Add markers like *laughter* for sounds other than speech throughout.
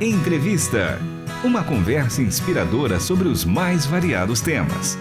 Entrevista. Uma conversa inspiradora sobre os mais variados temas.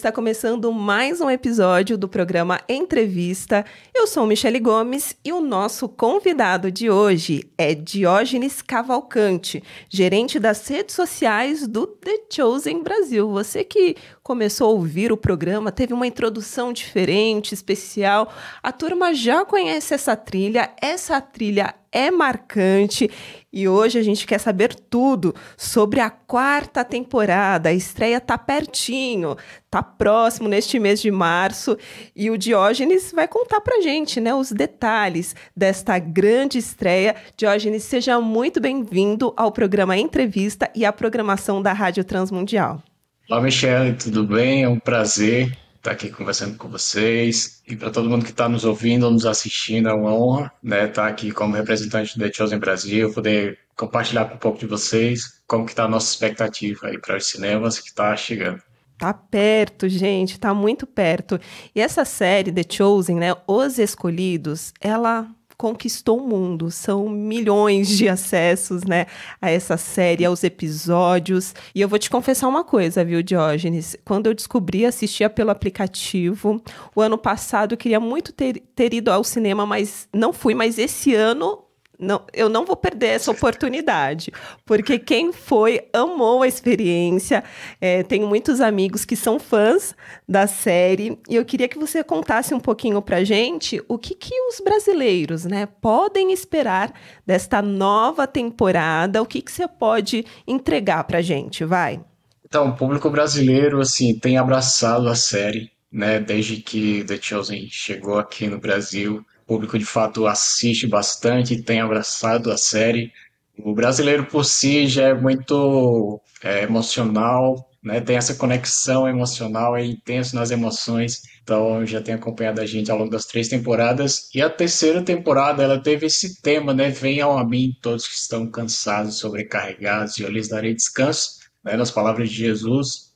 está começando mais um episódio do programa Entrevista. Eu sou Michele Gomes e o nosso convidado de hoje é Diógenes Cavalcante, gerente das redes sociais do The Chosen Brasil. Você que começou a ouvir o programa, teve uma introdução diferente, especial. A turma já conhece essa trilha. Essa trilha é marcante e hoje a gente quer saber tudo sobre a quarta temporada. A estreia tá pertinho, tá próximo neste mês de março e o Diógenes vai contar pra gente, né, os detalhes desta grande estreia. Diógenes, seja muito bem-vindo ao programa Entrevista e à programação da Rádio Transmundial. Olá, Michele, tudo bem? É um prazer estar tá aqui conversando com vocês. E para todo mundo que está nos ouvindo ou nos assistindo, é uma honra né, estar tá aqui como representante do The Chosen Brasil, poder compartilhar com um pouco de vocês como que está a nossa expectativa aí para os cinemas que está chegando. Tá perto, gente, tá muito perto. E essa série, The Chosen, né, Os Escolhidos, ela conquistou o mundo. São milhões de acessos, né, a essa série, aos episódios. E eu vou te confessar uma coisa, viu, Diógenes? Quando eu descobri, assistia pelo aplicativo. O ano passado eu queria muito ter, ter ido ao cinema, mas não fui. Mas esse ano não, eu não vou perder essa oportunidade, porque quem foi amou a experiência. É, tenho muitos amigos que são fãs da série e eu queria que você contasse um pouquinho para gente o que, que os brasileiros, né, podem esperar desta nova temporada. O que que você pode entregar para gente? Vai. Então, o público brasileiro assim tem abraçado a série, né, desde que The Chosen chegou aqui no Brasil público de fato assiste bastante, tem abraçado a série. O brasileiro por si já é muito é, emocional, né? Tem essa conexão emocional, é intenso nas emoções. Então já tem acompanhado a gente ao longo das três temporadas e a terceira temporada ela teve esse tema, né? Venham a mim todos que estão cansados, sobrecarregados e eu lhes darei descanso, né? Nas palavras de Jesus.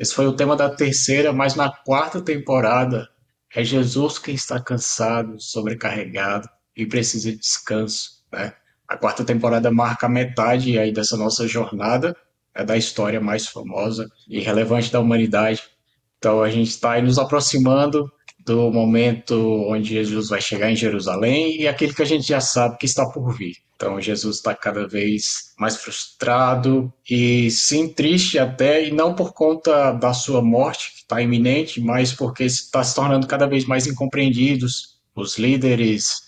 Esse foi o tema da terceira, mas na quarta temporada é Jesus quem está cansado, sobrecarregado e precisa de descanso. Né? A quarta temporada marca a metade aí dessa nossa jornada, é da história mais famosa e relevante da humanidade. Então a gente está nos aproximando do momento onde Jesus vai chegar em Jerusalém e aquele que a gente já sabe que está por vir. Então Jesus está cada vez mais frustrado e sim triste até, e não por conta da sua morte, que está iminente, mas porque está se tornando cada vez mais incompreendidos. Os líderes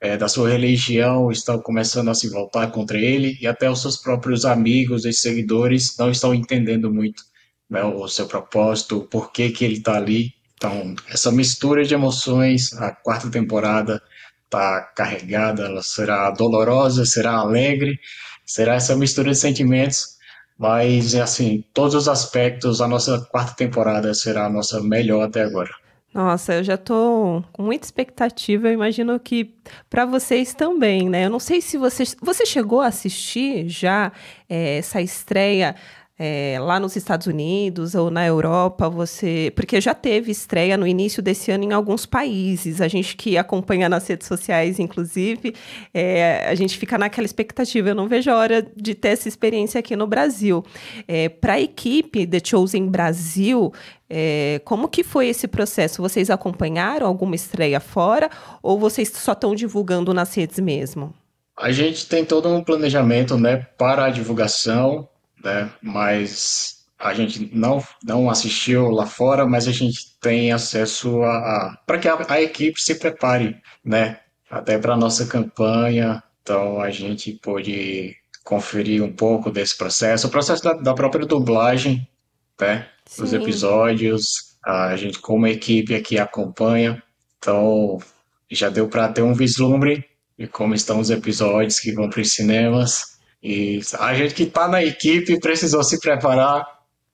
é, da sua religião estão começando a se voltar contra ele e até os seus próprios amigos e seguidores não estão entendendo muito né, o seu propósito, por que que ele está ali então, essa mistura de emoções, a quarta temporada está carregada, ela será dolorosa, será alegre, será essa mistura de sentimentos, mas, assim, todos os aspectos, a nossa quarta temporada será a nossa melhor até agora. Nossa, eu já tô com muita expectativa. Eu imagino que para vocês também, né? Eu não sei se vocês. Você chegou a assistir já é, essa estreia é, lá nos Estados Unidos ou na Europa, você. Porque já teve estreia no início desse ano em alguns países. A gente que acompanha nas redes sociais, inclusive, é, a gente fica naquela expectativa. Eu não vejo a hora de ter essa experiência aqui no Brasil. É, Para a equipe The Chosen Brasil, é, como que foi esse processo? Vocês acompanharam alguma estreia fora ou vocês só estão divulgando nas redes mesmo? A gente tem todo um planejamento né, para a divulgação, né? Mas a gente não, não assistiu lá fora, mas a gente tem acesso a, a para que a, a, equipe se prepare, né? Até para nossa campanha. Então a gente pode conferir um pouco desse processo, o processo da, da própria dublagem, né? Sim. Dos episódios, a gente como equipe aqui acompanha. Então já deu para ter um vislumbre de como estão os episódios que vão para os cinemas. E a gente que está na equipe precisou se preparar.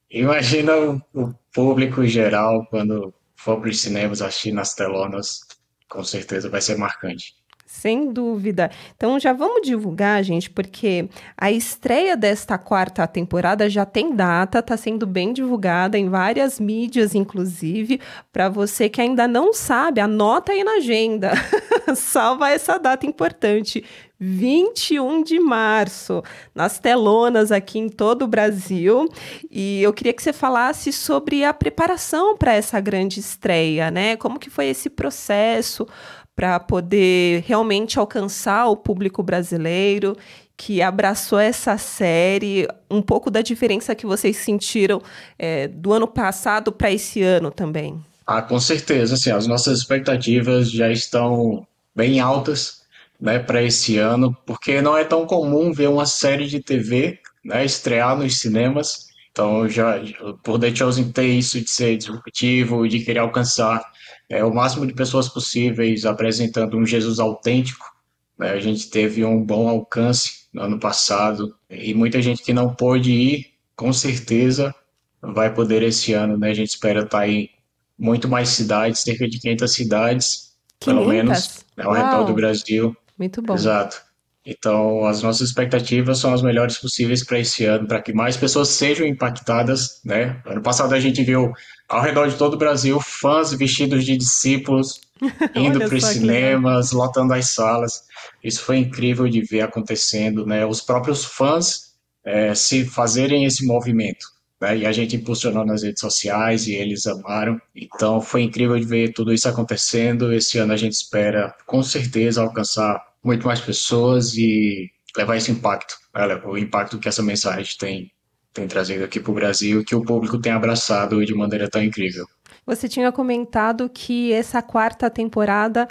Imagina o público geral quando for para os cinemas assistir nas telonas, com certeza vai ser marcante. Sem dúvida. Então já vamos divulgar, gente, porque a estreia desta quarta temporada já tem data, está sendo bem divulgada em várias mídias, inclusive. Para você que ainda não sabe, anota aí na agenda. *laughs* Salva essa data importante. 21 de março, nas telonas aqui em todo o Brasil. E eu queria que você falasse sobre a preparação para essa grande estreia, né? Como que foi esse processo? para poder realmente alcançar o público brasileiro que abraçou essa série, um pouco da diferença que vocês sentiram é, do ano passado para esse ano também. Ah, com certeza, assim, as nossas expectativas já estão bem altas, né, para esse ano, porque não é tão comum ver uma série de TV né, estrear nos cinemas então, já, por Chosen ter isso de ser disruptivo, de querer alcançar é, o máximo de pessoas possíveis, apresentando um Jesus autêntico, né, a gente teve um bom alcance no ano passado. E muita gente que não pôde ir, com certeza, vai poder esse ano. Né? A gente espera estar tá em muito mais cidades, cerca de 500 cidades, 500? pelo menos, é ao Uau. redor do Brasil. Muito bom. Exato. Então, as nossas expectativas são as melhores possíveis para esse ano, para que mais pessoas sejam impactadas. Né? Ano passado a gente viu ao redor de todo o Brasil fãs vestidos de discípulos *laughs* indo para os cinemas, lotando as salas. Isso foi incrível de ver acontecendo, né? Os próprios fãs é, se fazerem esse movimento. Né? E a gente impulsionou nas redes sociais e eles amaram. Então foi incrível de ver tudo isso acontecendo. Esse ano a gente espera com certeza alcançar muito mais pessoas e levar esse impacto, olha, o impacto que essa mensagem tem, tem trazido aqui para o Brasil, que o público tem abraçado de maneira tão incrível. Você tinha comentado que essa quarta temporada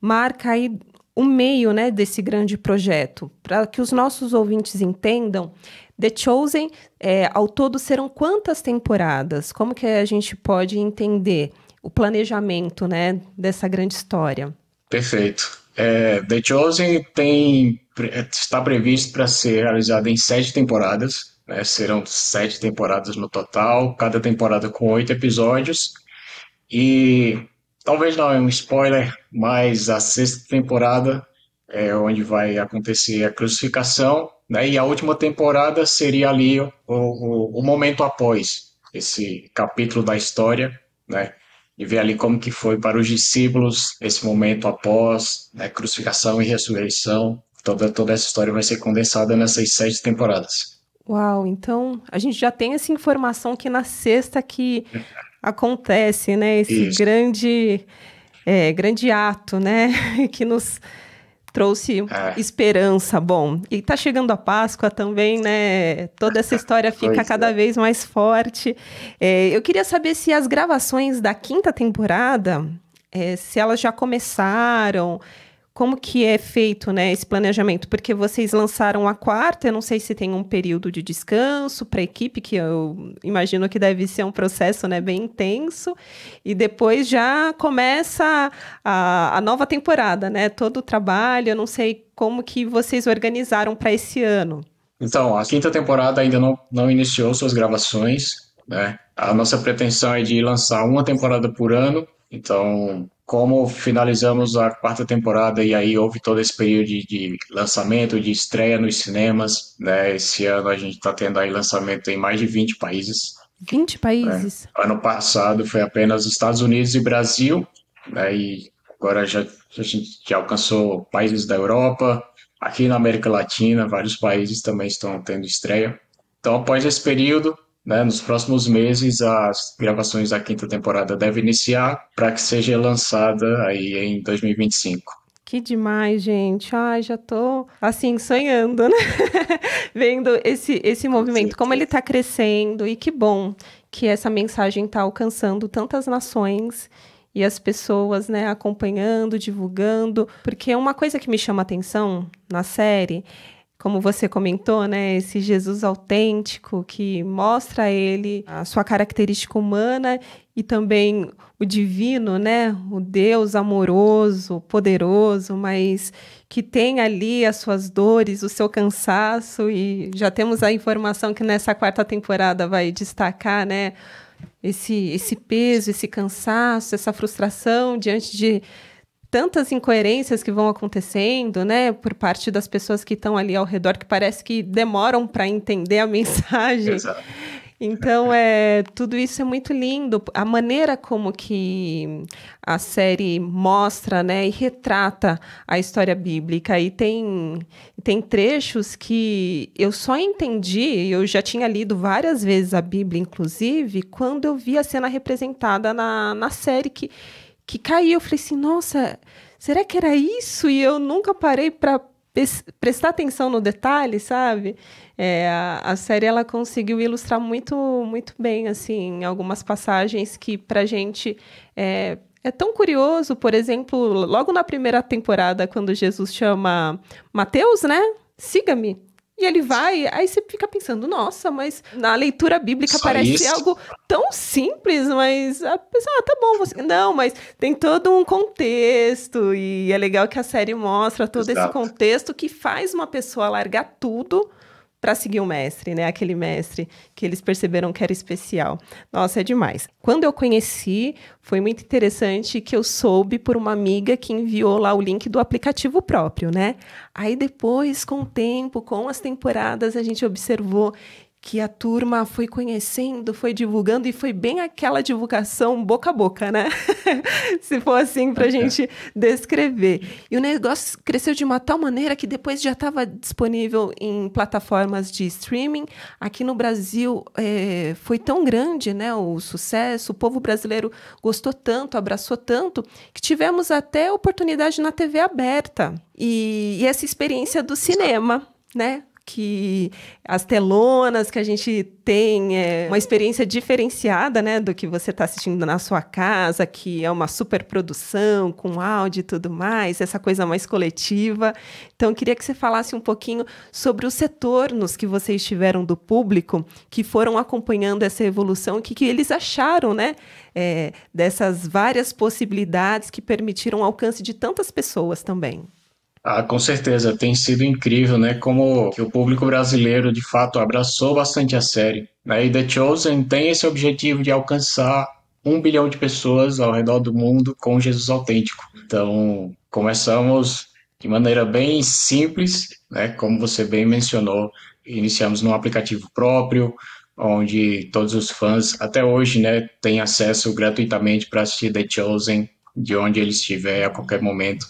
marca aí o meio né, desse grande projeto. Para que os nossos ouvintes entendam, The Chosen, é, ao todo, serão quantas temporadas? Como que a gente pode entender o planejamento né, dessa grande história? Perfeito. É, The Chosen tem, está previsto para ser realizado em sete temporadas, né? serão sete temporadas no total, cada temporada com oito episódios. E talvez não é um spoiler, mas a sexta temporada é onde vai acontecer a crucificação, né? e a última temporada seria ali o, o, o momento após esse capítulo da história, né? e ver ali como que foi para os discípulos esse momento após né, crucificação e ressurreição. Toda, toda essa história vai ser condensada nessas sete temporadas. Uau, então a gente já tem essa informação que na sexta que *laughs* acontece, né? Esse grande é, grande ato, né? *laughs* que nos trouxe é. esperança. Bom, e está chegando a Páscoa também, né? Toda essa história *laughs* fica pois cada é. vez mais forte. É, eu queria saber se as gravações da quinta temporada, é, se elas já começaram, como que é feito né, esse planejamento? Porque vocês lançaram a quarta, eu não sei se tem um período de descanso para a equipe, que eu imagino que deve ser um processo né, bem intenso, e depois já começa a, a nova temporada, né? Todo o trabalho, eu não sei como que vocês organizaram para esse ano. Então, a quinta temporada ainda não, não iniciou suas gravações, né? A nossa pretensão é de lançar uma temporada por ano, então como finalizamos a quarta temporada e aí houve todo esse período de, de lançamento, de estreia nos cinemas, né? Esse ano a gente está tendo aí lançamento em mais de 20 países. 20 países? É. Ano passado foi apenas Estados Unidos e Brasil, né? E agora já, a gente já alcançou países da Europa, aqui na América Latina, vários países também estão tendo estreia. Então, após esse período, né? Nos próximos meses, as gravações da quinta temporada devem iniciar para que seja lançada aí em 2025. Que demais, gente. Ai, já tô assim sonhando, né? *laughs* Vendo esse esse movimento, como ele está crescendo e que bom que essa mensagem está alcançando tantas nações e as pessoas, né, acompanhando, divulgando, porque uma coisa que me chama atenção na série como você comentou, né, esse Jesus autêntico que mostra a ele a sua característica humana e também o divino, né, o Deus amoroso, poderoso, mas que tem ali as suas dores, o seu cansaço e já temos a informação que nessa quarta temporada vai destacar, né, esse esse peso, esse cansaço, essa frustração diante de tantas incoerências que vão acontecendo, né, por parte das pessoas que estão ali ao redor, que parece que demoram para entender a *laughs* mensagem. Exato. Então, é, tudo isso é muito lindo. A maneira como que a série mostra né, e retrata a história bíblica. E tem, tem trechos que eu só entendi, eu já tinha lido várias vezes a Bíblia, inclusive, quando eu vi a cena representada na, na série que que caiu. Eu falei assim, nossa, será que era isso? E eu nunca parei para prestar atenção no detalhe, sabe? É, a, a, série ela conseguiu ilustrar muito, muito bem, assim, algumas passagens que para gente é, é tão curioso. Por exemplo, logo na primeira temporada, quando Jesus chama Mateus, né? Siga-me. E ele vai, aí você fica pensando, nossa, mas na leitura bíblica Só parece isso? algo tão simples, mas a pessoa, ah, tá bom, você... não, mas tem todo um contexto e é legal que a série mostra todo Exato. esse contexto que faz uma pessoa largar tudo para seguir o mestre, né? Aquele mestre que eles perceberam que era especial. Nossa, é demais. Quando eu conheci, foi muito interessante que eu soube por uma amiga que enviou lá o link do aplicativo próprio, né? Aí depois, com o tempo, com as temporadas, a gente observou que a turma foi conhecendo, foi divulgando e foi bem aquela divulgação boca a boca, né? *laughs* Se for assim para a gente descrever. E o negócio cresceu de uma tal maneira que depois já estava disponível em plataformas de streaming. Aqui no Brasil é, foi tão grande, né? O sucesso, o povo brasileiro gostou tanto, abraçou tanto que tivemos até oportunidade na TV aberta e, e essa experiência do cinema, né? que as telonas que a gente tem é uma experiência diferenciada, né, do que você está assistindo na sua casa, que é uma superprodução com áudio e tudo mais, essa coisa mais coletiva. Então, eu queria que você falasse um pouquinho sobre os retornos que vocês tiveram do público, que foram acompanhando essa evolução, o que, que eles acharam, né, é, dessas várias possibilidades que permitiram o alcance de tantas pessoas também. Ah, com certeza, tem sido incrível, né? Como que o público brasileiro de fato abraçou bastante a série. Né? E The Chosen tem esse objetivo de alcançar um bilhão de pessoas ao redor do mundo com Jesus autêntico. Então, começamos de maneira bem simples, né? Como você bem mencionou, iniciamos num aplicativo próprio, onde todos os fãs até hoje, né, têm acesso gratuitamente para assistir The Chosen de onde ele estiver a qualquer momento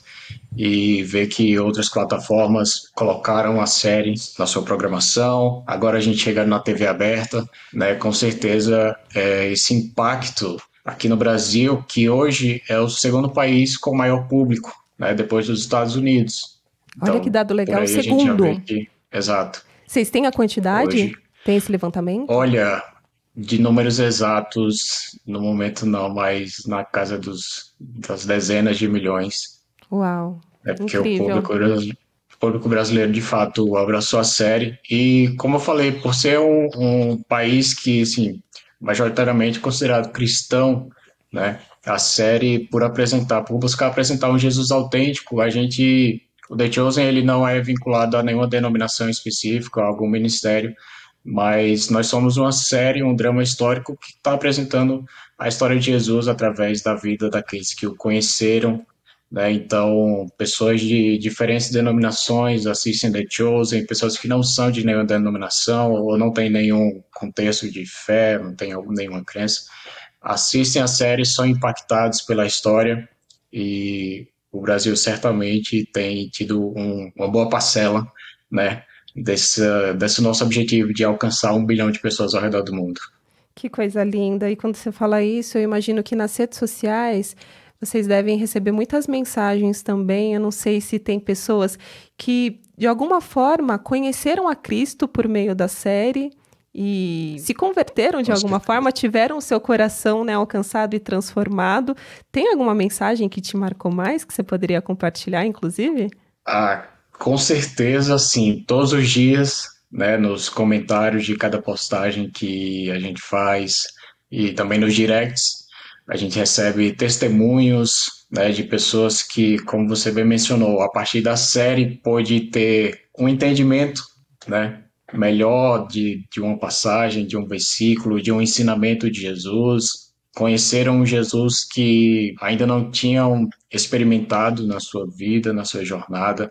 e ver que outras plataformas colocaram a série na sua programação. Agora a gente chega na TV aberta, né? Com certeza é, esse impacto aqui no Brasil, que hoje é o segundo país com maior público, né? Depois dos Estados Unidos. Olha então, que dado legal, segundo. Que... Exato. Vocês têm a quantidade? Hoje. Tem esse levantamento? Olha, de números exatos no momento não, mas na casa dos, das dezenas de milhões. Uau! É porque o público, o público brasileiro de fato abraçou a série e, como eu falei, por ser um, um país que, assim, majoritariamente considerado cristão, né? A série por apresentar, por buscar apresentar um Jesus autêntico, a gente, o The Chosen ele não é vinculado a nenhuma denominação específica, a algum ministério mas nós somos uma série, um drama histórico que está apresentando a história de Jesus através da vida daqueles que o conheceram, né? Então, pessoas de diferentes denominações assistem The Chosen, pessoas que não são de nenhuma denominação ou não têm nenhum contexto de fé, não têm nenhuma crença, assistem a série, são impactados pela história e o Brasil certamente tem tido um, uma boa parcela, né? dessa, desse nosso objetivo de alcançar um bilhão de pessoas ao redor do mundo. Que coisa linda! E quando você fala isso, eu imagino que nas redes sociais vocês devem receber muitas mensagens também. Eu não sei se tem pessoas que, de alguma forma, conheceram a Cristo por meio da série e se converteram de alguma que... forma, tiveram o seu coração né, alcançado e transformado. Tem alguma mensagem que te marcou mais que você poderia compartilhar, inclusive? Ah, com certeza, sim. Todos os dias, né, nos comentários de cada postagem que a gente faz e também nos directs, a gente recebe testemunhos né, de pessoas que, como você bem mencionou, a partir da série pôde ter um entendimento né, melhor de, de uma passagem, de um versículo, de um ensinamento de Jesus. Conheceram um Jesus que ainda não tinham experimentado na sua vida, na sua jornada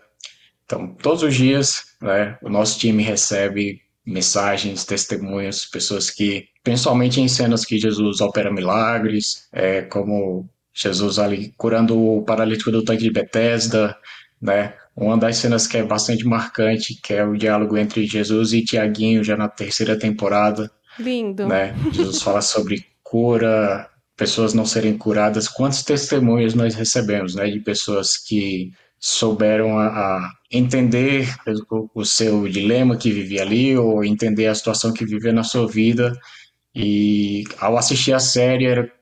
então, todos os dias, né, o nosso time recebe mensagens, testemunhos, pessoas que, principalmente em cenas que Jesus opera milagres, é, como Jesus ali curando o paralítico do tanque de Betesda, né? Uma das cenas que é bastante marcante, que é o diálogo entre Jesus e Tiaguinho já na terceira temporada. Lindo. Né? Jesus fala sobre cura, pessoas não serem curadas. Quantos testemunhos nós recebemos, né, de pessoas que souberam a, a entender o, o, seu dilema que vivia ali ou entender a situação que vivia na sua vida e ao assistir a série era,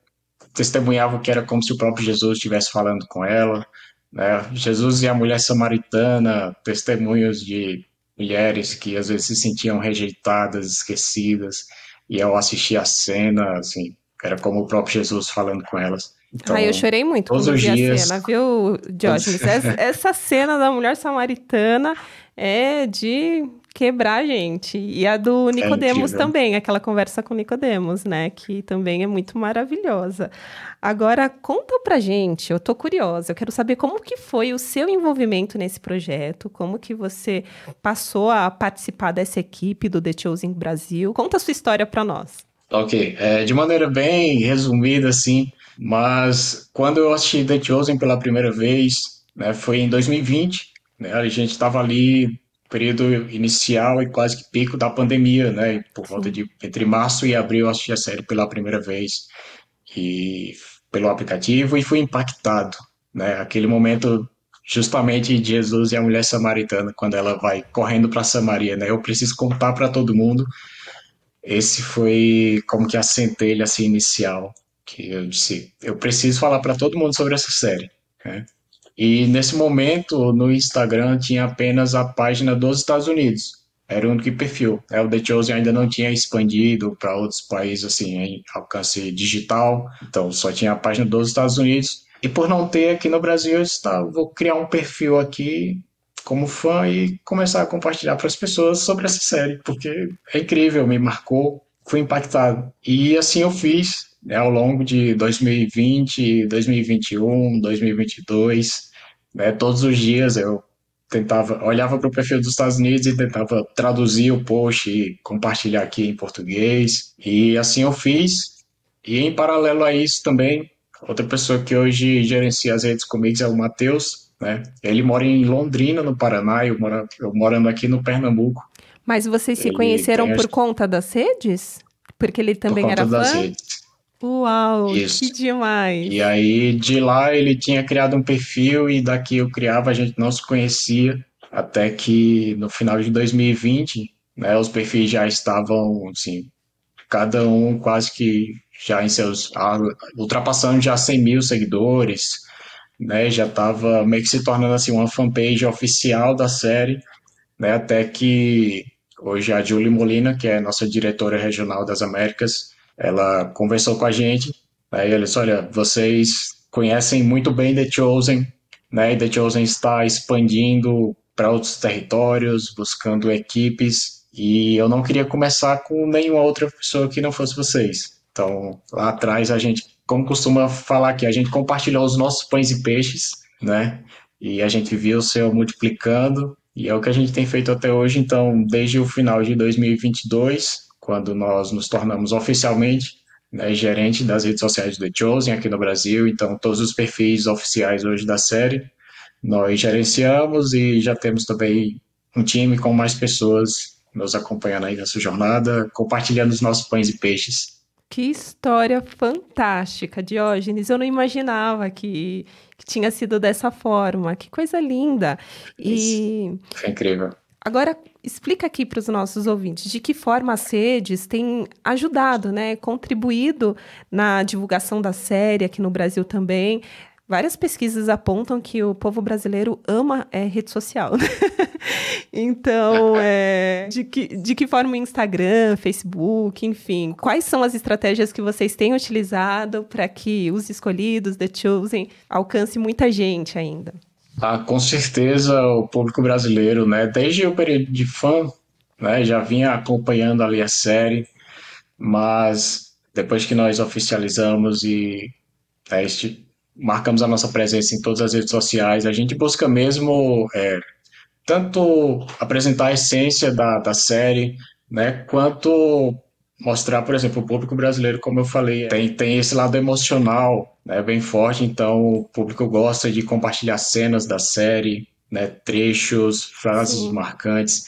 testemunhava que era como se o próprio Jesus estivesse falando com ela né? Jesus e a mulher samaritana testemunhos de mulheres que às vezes se sentiam rejeitadas esquecidas e ao assistir a cena assim era como o próprio Jesus falando com elas então, Ai, eu chorei muito todos quando os vi dias... a cena, viu, Diógenes? *laughs* Essa cena da mulher samaritana é de quebrar a gente. E a do é Nicodemos é também, aquela conversa com Nicodemos, né? Que também é muito maravilhosa. Agora, conta pra gente, eu tô curiosa, eu quero saber como que foi o seu envolvimento nesse projeto, como que você passou a participar dessa equipe do The Chosen Brasil. Conta a sua história pra nós. Ok, é, de maneira bem resumida, assim, mas quando eu assisti The Chosen pela primeira vez, né, foi em 2020, né, a gente estava ali período inicial e quase que pico da pandemia, né? Por volta de entre março e abril eu assisti a série pela primeira vez e pelo aplicativo e fui impactado, né? Aquele momento justamente de Jesus e a mulher samaritana quando ela vai correndo para Samaria, né? Eu preciso contar para todo mundo. Esse foi como que a centelha assim inicial que eu disse, eu preciso falar para todo mundo sobre essa série. Né? E nesse momento, no Instagram, tinha apenas a página dos Estados Unidos. Era o único perfil. É, o The Chosen ainda não tinha expandido para outros países, assim, em alcance digital. Então, só tinha a página dos Estados Unidos. E por não ter aqui no Brasil, eu disse, tá, vou criar um perfil aqui como fã e começar a compartilhar para as pessoas sobre essa série, porque é incrível, me marcou, fui impactado. E assim eu fiz, né, ao longo de 2020, 2021, 2022, né, todos os dias eu tentava, olhava para o perfil dos Estados Unidos e tentava traduzir o post e compartilhar aqui em português. E assim eu fiz. E em paralelo a isso também, outra pessoa que hoje gerencia as redes comigo é o Matheus, né? Ele mora em Londrina, no Paraná, eu, mora, eu morando aqui no Pernambuco. Mas vocês se ele conheceram por conta das redes? Porque ele também por conta era fã? Das redes. Uau, Isso. que demais! E aí de lá ele tinha criado um perfil e daqui eu criava, a gente não se conhecia, até que no final de 2020, né, os perfis já estavam, assim, cada um quase que já em seus, ultrapassando já 100 mil seguidores, né, já estava meio que se tornando, assim, uma fanpage oficial da série, né, até que hoje a Julie Molina, que é nossa diretora regional das Américas, ela conversou com a gente, aí né, ela disse, olha, vocês conhecem muito bem The Chosen, né? The Chosen está expandindo para outros territórios, buscando equipes, e eu não queria começar com nenhuma outra pessoa que não fosse vocês. Então, lá atrás a gente, como costuma falar aqui, a gente compartilhou os nossos pães e peixes, né? E a gente viu o seu multiplicando, e é o que a gente tem feito até hoje. Então, desde o final de 2022, quando nós nos tornamos oficialmente né, gerente das redes sociais do The Chosen aqui no Brasil, então todos os perfis oficiais hoje da série nós gerenciamos e já temos também um time com mais pessoas nos acompanhando aí nessa jornada, compartilhando os nossos pães e peixes. Que história fantástica, Diógenes. Eu não imaginava que, que tinha sido dessa forma. Que coisa linda. Isso. E Foi incrível. Agora, explica aqui para os nossos ouvintes de que forma as redes têm ajudado, né, contribuído na divulgação da série aqui no Brasil também. Várias pesquisas apontam que o povo brasileiro ama é, rede social. Né? *laughs* então, é, *laughs* de, que, de que forma o Instagram, Facebook, enfim, quais são as estratégias que vocês têm utilizado para que os escolhidos, The Chosen, alcance muita gente ainda? Ah, com certeza o público brasileiro, né? Desde o período de fã, né? Já vinha acompanhando ali a série, mas depois que nós oficializamos e né, este, marcamos a nossa presença em todas as redes sociais, a gente busca mesmo é, tanto apresentar a essência da, da série, né? Quanto mostrar, por exemplo, o público brasileiro, como eu falei, é, tem, tem esse lado emocional né, bem forte, então o público gosta de compartilhar cenas da série, né, trechos, frases Sim. marcantes.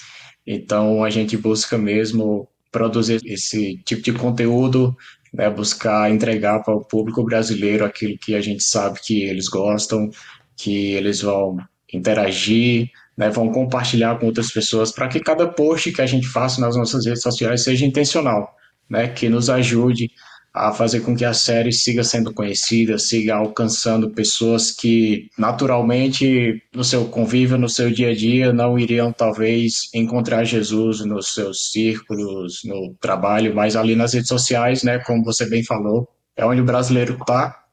Então a gente busca mesmo produzir esse tipo de conteúdo, né, buscar entregar para o público brasileiro aquilo que a gente sabe que eles gostam, que eles vão interagir, né, vão compartilhar com outras pessoas para que cada post que a gente faça nas nossas redes sociais seja intencional né, que nos ajude a fazer com que a série siga sendo conhecida, siga alcançando pessoas que naturalmente no seu convívio, no seu dia a dia, não iriam talvez encontrar Jesus nos seus círculos, no trabalho, mas ali nas redes sociais, né, como você bem falou, é onde o brasileiro está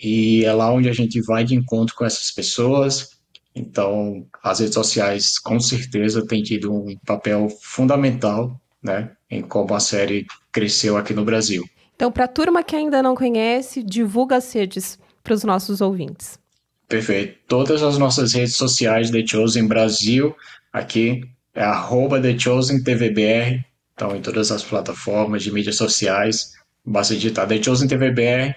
e é lá onde a gente vai de encontro com essas pessoas. Então, as redes sociais com certeza têm tido um papel fundamental né, em como a série cresceu aqui no Brasil. Então, para a turma que ainda não conhece, divulga as redes para os nossos ouvintes. Perfeito. Todas as nossas redes sociais The Chosen Brasil, aqui é arroba The Chosen TVBR, então em todas as plataformas de mídias sociais, basta digitar The Chosen TVBR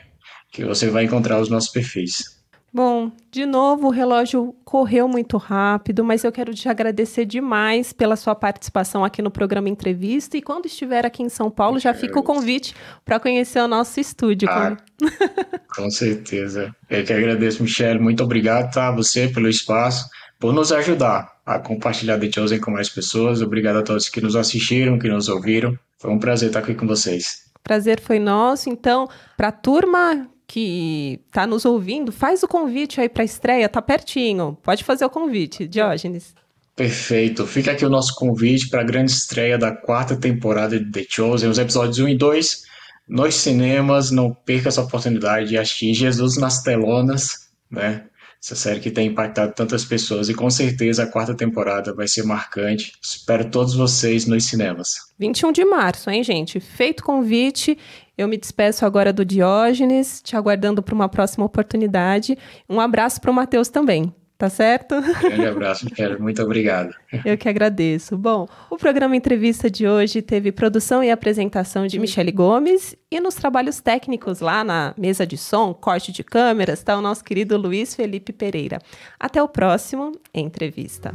que você vai encontrar os nossos perfis. Bom, de novo, o relógio correu muito rápido, mas eu quero te agradecer demais pela sua participação aqui no programa Entrevista. E quando estiver aqui em São Paulo, já fica o convite para conhecer o nosso estúdio. Ah, *laughs* com certeza. Eu que agradeço, Michelle. Muito obrigado tá, a você pelo espaço, por nos ajudar a compartilhar The Chosen com mais pessoas. Obrigado a todos que nos assistiram, que nos ouviram. Foi um prazer estar aqui com vocês. Prazer foi nosso. Então, para a turma que está nos ouvindo, faz o convite aí para a estreia, tá pertinho. Pode fazer o convite, Diógenes. Perfeito. Fica aqui o nosso convite para a grande estreia da quarta temporada de The Chosen, os episódios 1 e 2 nos cinemas. Não perca essa oportunidade de assistir Jesus nas telonas, né? Essa série que tem impactado tantas pessoas e com certeza a quarta temporada vai ser marcante. Espero todos vocês nos cinemas. 21 de março, hein, gente? Feito convite, eu me despeço agora do Diógenes, te aguardando para uma próxima oportunidade. Um abraço para o Matheus também. Tá certo? Um grande abraço, Michele. Muito obrigado. Eu que agradeço. Bom, o programa Entrevista de hoje teve produção e apresentação de Michele Gomes e nos trabalhos técnicos lá na mesa de som, corte de câmeras, está o nosso querido Luiz Felipe Pereira. Até o próximo Entrevista.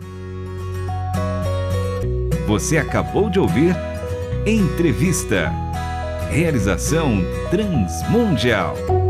Você acabou de ouvir Entrevista. Realização Transmundial.